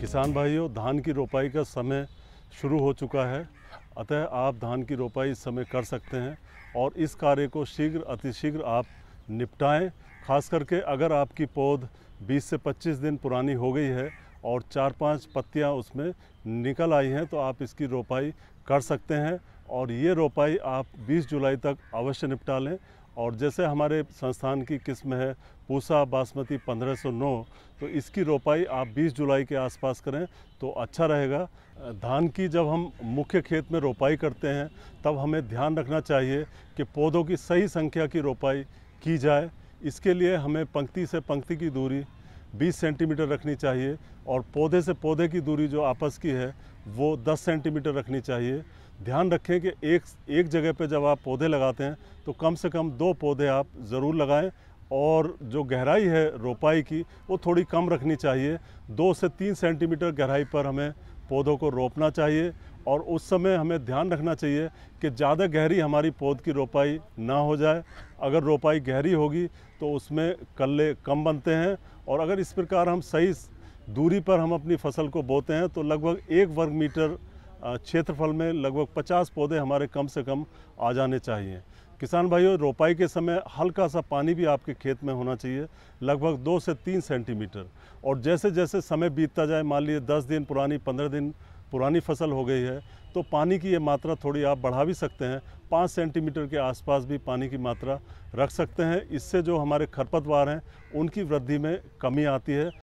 किसान भाइयों धान की रोपाई का समय शुरू हो चुका है अतः आप धान की रोपाई इस समय कर सकते हैं और इस कार्य को शीघ्र अतिशीघ्र आप निपटाएं खास करके अगर आपकी पौध 20 से 25 दिन पुरानी हो गई है और चार पांच पत्तियां उसमें निकल आई हैं तो आप इसकी रोपाई कर सकते हैं और ये रोपाई आप 20 जुलाई तक अवश्य निपटा लें और जैसे हमारे संस्थान की किस्म है पूसा बासमती 1509 तो इसकी रोपाई आप 20 जुलाई के आसपास करें तो अच्छा रहेगा धान की जब हम मुख्य खेत में रोपाई करते हैं तब हमें ध्यान रखना चाहिए कि पौधों की सही संख्या की रोपाई की जाए इसके लिए हमें पंक्ति से पंक्ति की दूरी 20 सेंटीमीटर रखनी चाहिए और पौधे से पौधे की दूरी जो आपस की है वो 10 सेंटीमीटर रखनी चाहिए ध्यान रखें कि एक एक जगह पे जब आप पौधे लगाते हैं तो कम से कम दो पौधे आप ज़रूर लगाएं और जो गहराई है रोपाई की वो थोड़ी कम रखनी चाहिए दो से तीन सेंटीमीटर गहराई पर हमें पौधों को रोपना चाहिए और उस समय हमें ध्यान रखना चाहिए कि ज़्यादा गहरी हमारी पौध की रोपाई ना हो जाए अगर रोपाई गहरी होगी तो उसमें कल्ले कम बनते हैं और अगर इस प्रकार हम सही दूरी पर हम अपनी फसल को बोते हैं तो लगभग एक वर्ग मीटर क्षेत्रफल में लगभग 50 पौधे हमारे कम से कम आ जाने चाहिए किसान भाइयों रोपाई के समय हल्का सा पानी भी आपके खेत में होना चाहिए लगभग दो से तीन सेंटीमीटर और जैसे जैसे समय बीतता जाए मान लीजिए दस दिन पुरानी पंद्रह दिन पुरानी फसल हो गई है तो पानी की ये मात्रा थोड़ी आप बढ़ा भी सकते हैं पाँच सेंटीमीटर के आसपास भी पानी की मात्रा रख सकते हैं इससे जो हमारे खरपतवार हैं उनकी वृद्धि में कमी आती है